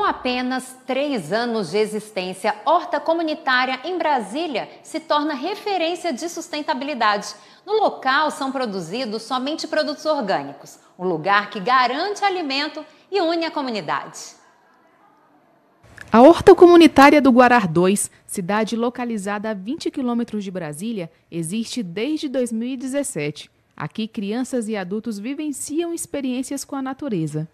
Com apenas três anos de existência, Horta Comunitária em Brasília se torna referência de sustentabilidade. No local são produzidos somente produtos orgânicos, um lugar que garante alimento e une a comunidade. A Horta Comunitária do Guarar 2, cidade localizada a 20 quilômetros de Brasília, existe desde 2017. Aqui, crianças e adultos vivenciam experiências com a natureza.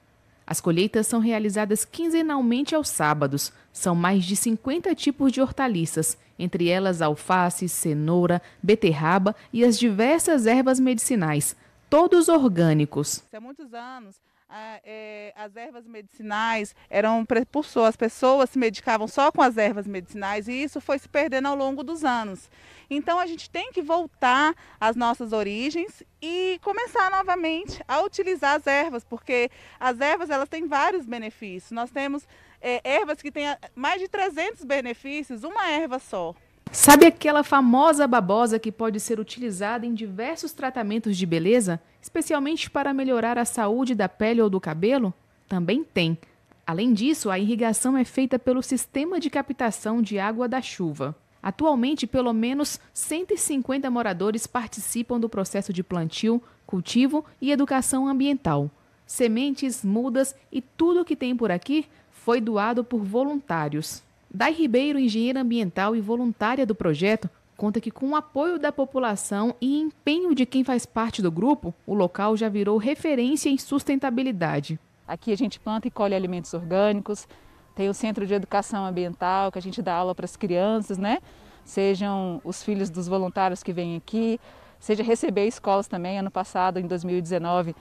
As colheitas são realizadas quinzenalmente aos sábados. São mais de 50 tipos de hortaliças, entre elas alface, cenoura, beterraba e as diversas ervas medicinais, todos orgânicos. Há muitos anos, a, é, as ervas medicinais eram precursor, as pessoas se medicavam só com as ervas medicinais e isso foi se perdendo ao longo dos anos. Então a gente tem que voltar às nossas origens e começar novamente a utilizar as ervas, porque as ervas elas têm vários benefícios. Nós temos é, ervas que têm mais de 300 benefícios, uma erva só. Sabe aquela famosa babosa que pode ser utilizada em diversos tratamentos de beleza, especialmente para melhorar a saúde da pele ou do cabelo? Também tem. Além disso, a irrigação é feita pelo sistema de captação de água da chuva. Atualmente, pelo menos 150 moradores participam do processo de plantio, cultivo e educação ambiental. Sementes, mudas e tudo o que tem por aqui foi doado por voluntários. Dai Ribeiro, engenheira ambiental e voluntária do projeto, conta que com o apoio da população e empenho de quem faz parte do grupo, o local já virou referência em sustentabilidade. Aqui a gente planta e colhe alimentos orgânicos, tem o Centro de Educação Ambiental, que a gente dá aula para as crianças, né? Sejam os filhos dos voluntários que vêm aqui, seja receber escolas também. Ano passado, em 2019,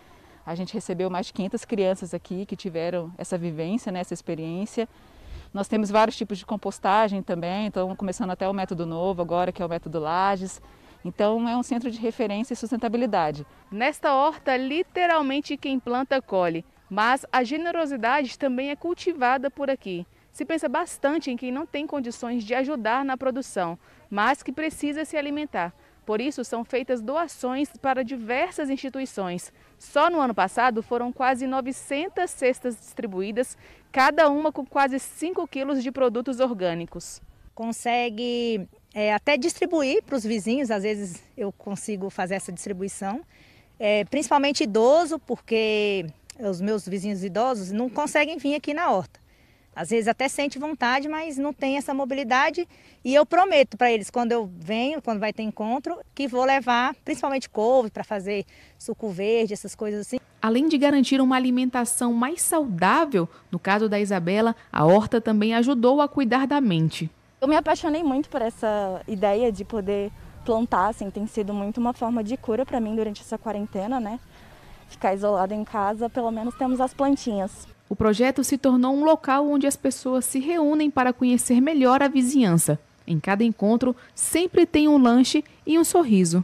a gente recebeu mais de 500 crianças aqui que tiveram essa vivência, né, essa experiência. Nós temos vários tipos de compostagem também, então começando até o método novo agora, que é o método Lages. Então é um centro de referência e sustentabilidade. Nesta horta, literalmente quem planta colhe, mas a generosidade também é cultivada por aqui. Se pensa bastante em quem não tem condições de ajudar na produção, mas que precisa se alimentar. Por isso, são feitas doações para diversas instituições. Só no ano passado foram quase 900 cestas distribuídas, cada uma com quase 5 quilos de produtos orgânicos. Consegue é, até distribuir para os vizinhos, às vezes eu consigo fazer essa distribuição, é, principalmente idoso, porque os meus vizinhos idosos não conseguem vir aqui na horta. Às vezes até sente vontade, mas não tem essa mobilidade. E eu prometo para eles, quando eu venho, quando vai ter encontro, que vou levar principalmente couve para fazer suco verde, essas coisas assim. Além de garantir uma alimentação mais saudável, no caso da Isabela, a horta também ajudou a cuidar da mente. Eu me apaixonei muito por essa ideia de poder plantar, assim, tem sido muito uma forma de cura para mim durante essa quarentena, né? ficar isolado em casa, pelo menos temos as plantinhas. O projeto se tornou um local onde as pessoas se reúnem para conhecer melhor a vizinhança. Em cada encontro, sempre tem um lanche e um sorriso.